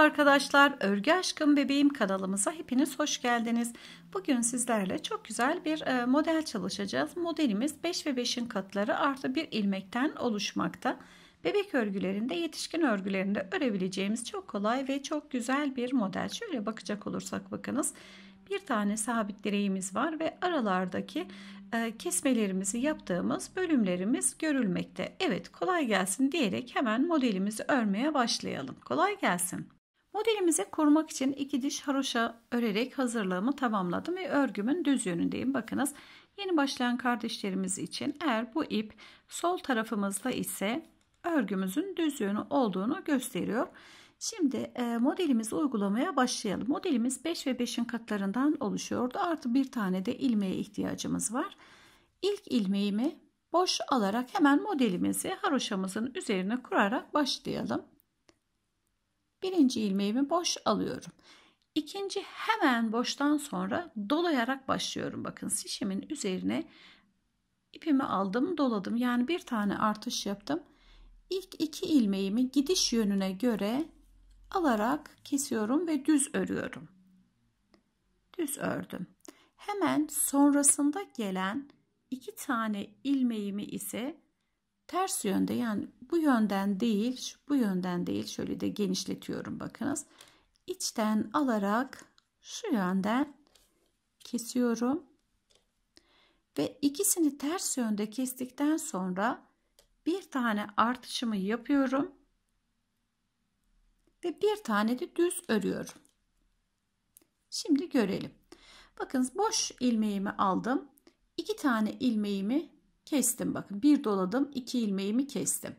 Merhaba arkadaşlar, Örgü Aşkım Bebeğim kanalımıza hepiniz hoş geldiniz. Bugün sizlerle çok güzel bir e, model çalışacağız. Modelimiz 5 ve 5'in katları artı bir ilmekten oluşmakta. Bebek örgülerinde, yetişkin örgülerinde örebileceğimiz çok kolay ve çok güzel bir model. Şöyle bakacak olursak bakınız. Bir tane sabit direğimiz var ve aralardaki e, kesmelerimizi yaptığımız bölümlerimiz görülmekte. Evet kolay gelsin diyerek hemen modelimizi örmeye başlayalım. Kolay gelsin. Modelimizi korumak için iki diş haroşa örerek hazırlığımı tamamladım ve örgümün düz yönündeyim. Bakınız yeni başlayan kardeşlerimiz için eğer bu ip sol tarafımızda ise örgümüzün düz yönü olduğunu gösteriyor. Şimdi e, modelimizi uygulamaya başlayalım. Modelimiz 5 ve 5'in katlarından oluşuyordu. Artı bir tane de ilmeğe ihtiyacımız var. İlk ilmeğimi boş alarak hemen modelimizi haroşamızın üzerine kurarak başlayalım. Birinci ilmeğimi boş alıyorum. İkinci hemen boştan sonra dolayarak başlıyorum. Bakın şişimin üzerine ipimi aldım doladım. Yani bir tane artış yaptım. İlk iki ilmeğimi gidiş yönüne göre alarak kesiyorum ve düz örüyorum. Düz ördüm. Hemen sonrasında gelen iki tane ilmeğimi ise ters yönde yani bu yönden değil bu yönden değil şöyle de genişletiyorum bakınız içten alarak şu yönden kesiyorum ve ikisini ters yönde kestikten sonra bir tane artışımı yapıyorum ve bir tane de düz örüyorum şimdi görelim bakınız boş ilmeğimi aldım iki tane ilmeğimi kestim bakın bir doladım iki ilmeğimi kestim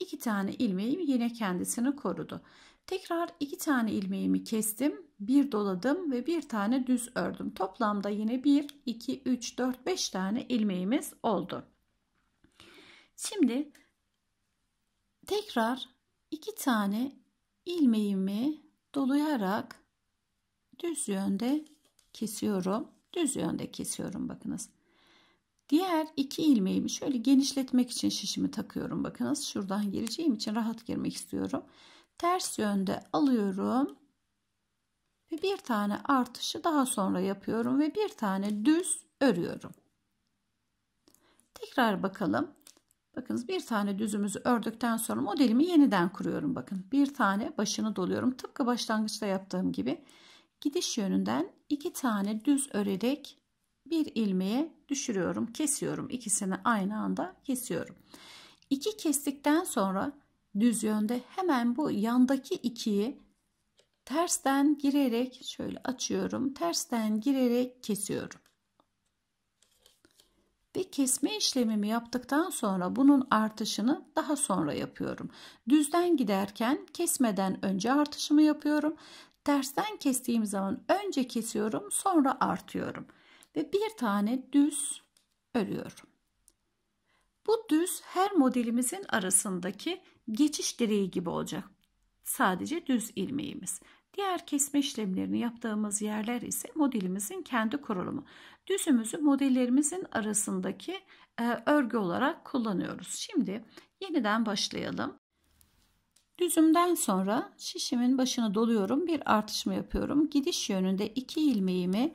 iki tane ilmeğim yine kendisini korudu tekrar iki tane ilmeğimi kestim bir doladım ve bir tane düz ördüm toplamda yine 1 2 3 4 5 tane ilmeğimiz oldu şimdi tekrar iki tane ilmeğimi dolayarak düz yönde kesiyorum düz yönde kesiyorum bakınız Diğer iki ilmeğimi şöyle genişletmek için şişimi takıyorum. Bakın nasıl şuradan gireceğim için rahat girmek istiyorum. Ters yönde alıyorum. Ve bir tane artışı daha sonra yapıyorum ve bir tane düz örüyorum. Tekrar bakalım. Bakınız bir tane düzümüzü ördükten sonra modelimi yeniden kuruyorum. Bakın bir tane başını doluyorum. Tıpkı başlangıçta yaptığım gibi gidiş yönünden iki tane düz örerek bir ilmeğe düşürüyorum kesiyorum ikisini aynı anda kesiyorum iki kestikten sonra düz yönde hemen bu yandaki ikiyi tersten girerek şöyle açıyorum tersten girerek kesiyorum ve kesme işlemimi yaptıktan sonra bunun artışını daha sonra yapıyorum. Düzden giderken kesmeden önce artışımı yapıyorum. Tersten kestiğim zaman önce kesiyorum sonra artıyorum ve bir tane düz örüyorum. Bu düz her modelimizin arasındaki geçiş direği gibi olacak. Sadece düz ilmeğimiz. Diğer kesme işlemlerini yaptığımız yerler ise modelimizin kendi kurulumu. Düzümüzü modellerimizin arasındaki e, örgü olarak kullanıyoruz. Şimdi yeniden başlayalım. Düzümden sonra şişimin başını doluyorum. Bir artışma yapıyorum. Gidiş yönünde iki ilmeğimi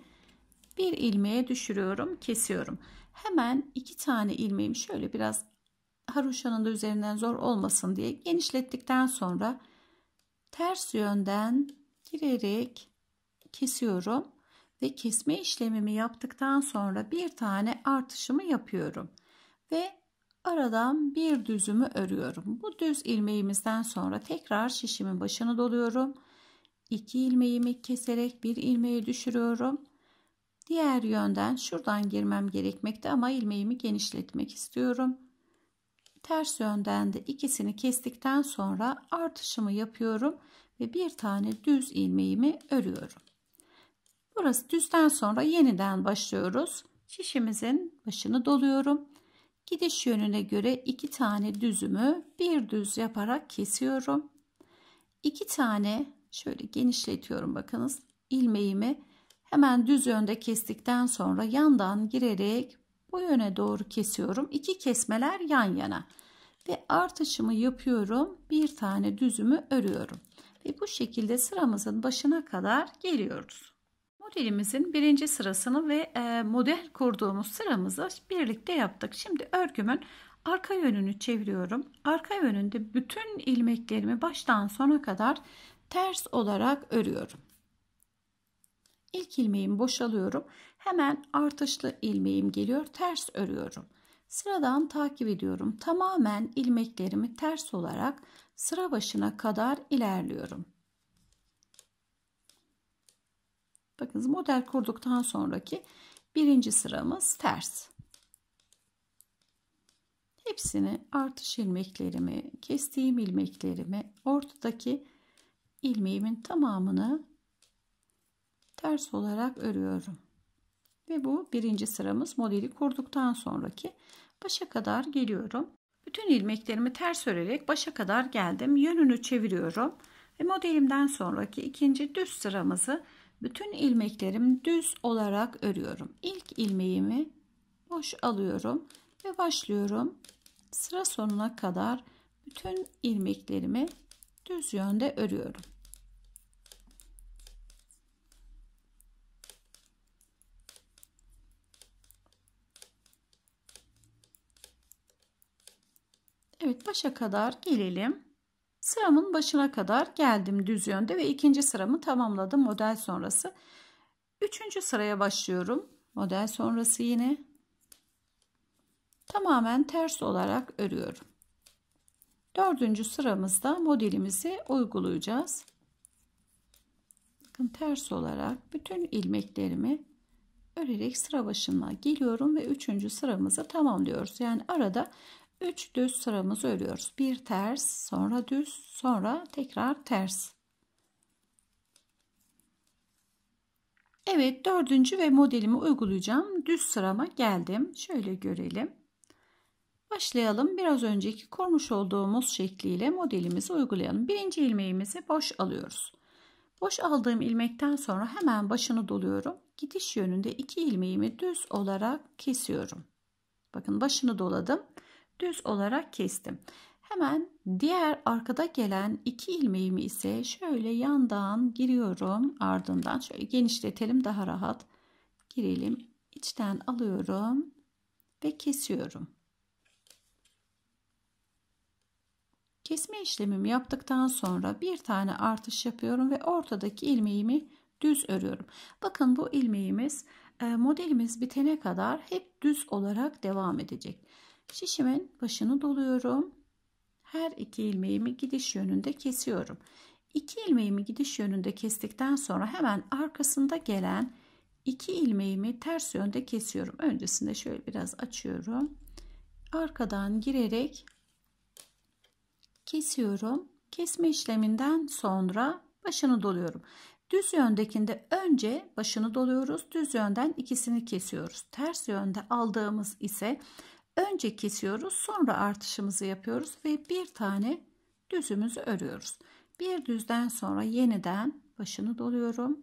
bir ilmeğe düşürüyorum kesiyorum hemen iki tane ilmeğimi şöyle biraz haroşanın da üzerinden zor olmasın diye genişlettikten sonra ters yönden girerek kesiyorum ve kesme işlemimi yaptıktan sonra bir tane artışımı yapıyorum ve aradan bir düzümü örüyorum bu düz ilmeğimizden sonra tekrar şişimin başını doluyorum iki ilmeğimi keserek bir ilmeği düşürüyorum Diğer yönden şuradan girmem gerekmekte ama ilmeğimi genişletmek istiyorum. Ters yönden de ikisini kestikten sonra artışımı yapıyorum ve bir tane düz ilmeğimi örüyorum. Burası düzden sonra yeniden başlıyoruz. Şişimizin başını doluyorum. Gidiş yönüne göre iki tane düzümü bir düz yaparak kesiyorum. İki tane şöyle genişletiyorum bakınız ilmeğimi Hemen düz yönde kestikten sonra yandan girerek bu yöne doğru kesiyorum. İki kesmeler yan yana ve artışımı yapıyorum. Bir tane düzümü örüyorum. Ve bu şekilde sıramızın başına kadar geliyoruz. Modelimizin birinci sırasını ve e, model kurduğumuz sıramızı birlikte yaptık. Şimdi örgümün arka yönünü çeviriyorum. Arka yönünde bütün ilmeklerimi baştan sona kadar ters olarak örüyorum. İlk ilmeğimi boşalıyorum. Hemen artışlı ilmeğim geliyor. Ters örüyorum. Sıradan takip ediyorum. Tamamen ilmeklerimi ters olarak sıra başına kadar ilerliyorum. Bakınız model kurduktan sonraki birinci sıramız ters. Hepsini artış ilmeklerimi, kestiğim ilmeklerimi, ortadaki ilmeğimin tamamını ters olarak örüyorum. Ve bu birinci sıramız modeli kurduktan sonraki başa kadar geliyorum. Bütün ilmeklerimi ters örerek başa kadar geldim. Yönünü çeviriyorum. Ve modelimden sonraki ikinci düz sıramızı bütün ilmeklerim düz olarak örüyorum. İlk ilmeğimi boş alıyorum ve başlıyorum. Sıra sonuna kadar bütün ilmeklerimi düz yönde örüyorum. Evet başa kadar gelelim. Sıramın başına kadar geldim düz yönde ve ikinci sıramı tamamladım model sonrası. Üçüncü sıraya başlıyorum. Model sonrası yine. Tamamen ters olarak örüyorum. Dördüncü sıramızda modelimizi uygulayacağız. Bakın ters olarak bütün ilmeklerimi örerek sıra başına geliyorum ve üçüncü sıramızı tamamlıyoruz. Yani arada 3 düz sıramızı örüyoruz. Bir ters, sonra düz, sonra tekrar ters. Evet 4. ve modelimi uygulayacağım. Düz sırama geldim. Şöyle görelim. Başlayalım. Biraz önceki kurmuş olduğumuz şekliyle modelimizi uygulayalım. Birinci ilmeğimizi boş alıyoruz. Boş aldığım ilmekten sonra hemen başını doluyorum. Gidiş yönünde 2 ilmeğimi düz olarak kesiyorum. Bakın başını doladım düz olarak kestim. Hemen diğer arkada gelen iki ilmeğimi ise şöyle yandan giriyorum ardından şöyle genişletelim daha rahat girelim içten alıyorum ve kesiyorum. Kesme işlemimi yaptıktan sonra bir tane artış yapıyorum ve ortadaki ilmeğimi düz örüyorum. Bakın bu ilmeğimiz e, modelimiz bitene kadar hep düz olarak devam edecek. Şişimin başını doluyorum. Her iki ilmeğimi gidiş yönünde kesiyorum. İki ilmeğimi gidiş yönünde kestikten sonra hemen arkasında gelen iki ilmeğimi ters yönde kesiyorum. Öncesinde şöyle biraz açıyorum. Arkadan girerek kesiyorum. Kesme işleminden sonra başını doluyorum. Düz yöndekinde önce başını doluyoruz. Düz yönden ikisini kesiyoruz. Ters yönde aldığımız ise Önce kesiyoruz sonra artışımızı yapıyoruz ve bir tane düzümüzü örüyoruz. Bir düzden sonra yeniden başını doluyorum.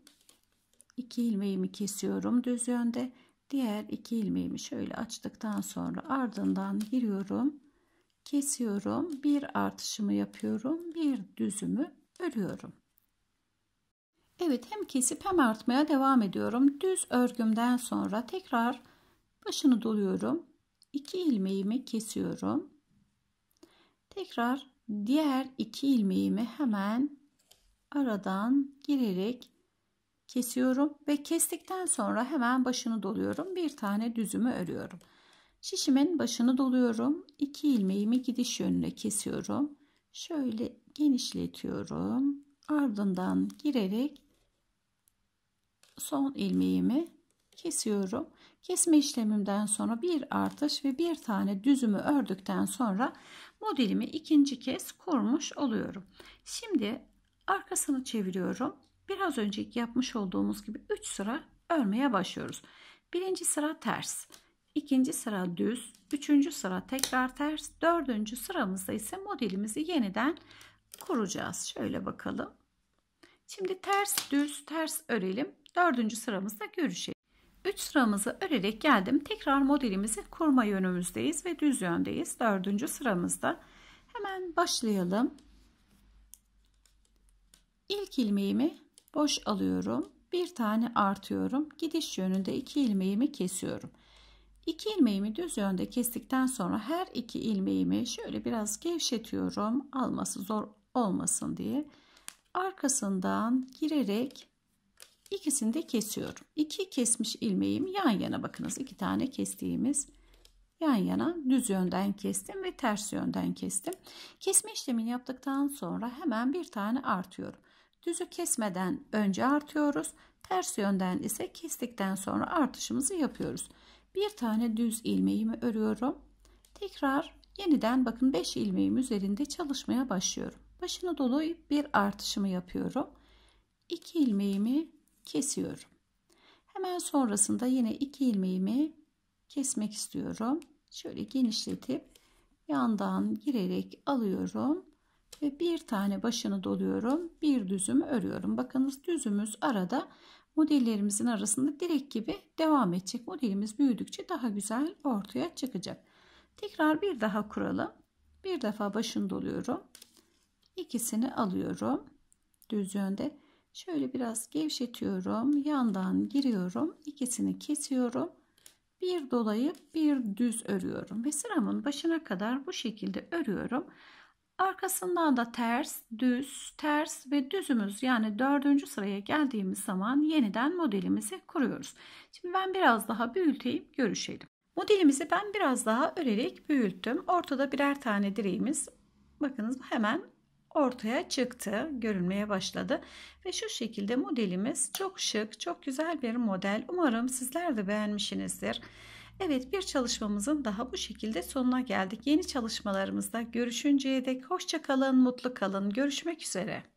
2 ilmeğimi kesiyorum düz yönde. Diğer 2 ilmeğimi şöyle açtıktan sonra ardından giriyorum. Kesiyorum. Bir artışımı yapıyorum. Bir düzümü örüyorum. Evet hem kesip hem artmaya devam ediyorum. Düz örgümden sonra tekrar başını doluyorum. 2 ilmeğimi kesiyorum. Tekrar diğer 2 ilmeğimi hemen aradan girerek kesiyorum ve kestikten sonra hemen başını doluyorum. Bir tane düzümü örüyorum. Şişimin başını doluyorum. 2 ilmeğimi gidiş yönüne kesiyorum. Şöyle genişletiyorum. Ardından girerek son ilmeğimi kesiyorum. Kesme işlemimden sonra bir artış ve bir tane düzümü ördükten sonra modelimi ikinci kez kurmuş oluyorum. Şimdi arkasını çeviriyorum. Biraz önceki yapmış olduğumuz gibi 3 sıra örmeye başlıyoruz. Birinci sıra ters, ikinci sıra düz, üçüncü sıra tekrar ters, dördüncü sıramızda ise modelimizi yeniden kuracağız. Şöyle bakalım. Şimdi ters düz ters örelim. Dördüncü sıramızda görüşelim. 3 sıramızı örerek geldim. Tekrar modelimizi kurma yönümüzdeyiz ve düz yöndeyiz. 4. sıramızda hemen başlayalım. İlk ilmeğimi boş alıyorum. Bir tane artıyorum. Gidiş yönünde 2 ilmeğimi kesiyorum. 2 ilmeğimi düz yönde kestikten sonra her iki ilmeğimi şöyle biraz gevşetiyorum. Alması zor olmasın diye. Arkasından girerek İkisini de kesiyorum. İki kesmiş ilmeğim yan yana bakınız. iki tane kestiğimiz yan yana düz yönden kestim ve ters yönden kestim. Kesme işlemini yaptıktan sonra hemen bir tane artıyorum. Düzü kesmeden önce artıyoruz. Ters yönden ise kestikten sonra artışımızı yapıyoruz. Bir tane düz ilmeğimi örüyorum. Tekrar yeniden bakın 5 ilmeğim üzerinde çalışmaya başlıyorum. Başını dolu bir artışımı yapıyorum. 2 ilmeğimi kesiyorum. Hemen sonrasında yine iki ilmeğimi kesmek istiyorum. Şöyle genişletip yandan girerek alıyorum ve bir tane başını doluyorum. Bir düzümü örüyorum. Bakınız düzümüz arada modellerimizin arasında direk gibi devam edecek. Modelimiz büyüdükçe daha güzel ortaya çıkacak. Tekrar bir daha kuralım. Bir defa başını doluyorum. İkisini alıyorum. Düz yönde Şöyle biraz gevşetiyorum. Yandan giriyorum. ikisini kesiyorum. Bir dolayıp bir düz örüyorum. Ve sıramın başına kadar bu şekilde örüyorum. Arkasından da ters, düz, ters ve düzümüz yani dördüncü sıraya geldiğimiz zaman yeniden modelimizi kuruyoruz. Şimdi ben biraz daha büyüteyim görüşelim. Modelimizi ben biraz daha örerek büyüttüm. Ortada birer tane direğimiz bakınız hemen ortaya çıktı, görünmeye başladı. Ve şu şekilde modelimiz çok şık, çok güzel bir model. Umarım sizler de beğenmişsinizdir. Evet bir çalışmamızın daha bu şekilde sonuna geldik. Yeni çalışmalarımızda görüşünceye dek hoşça kalın, mutlu kalın. Görüşmek üzere.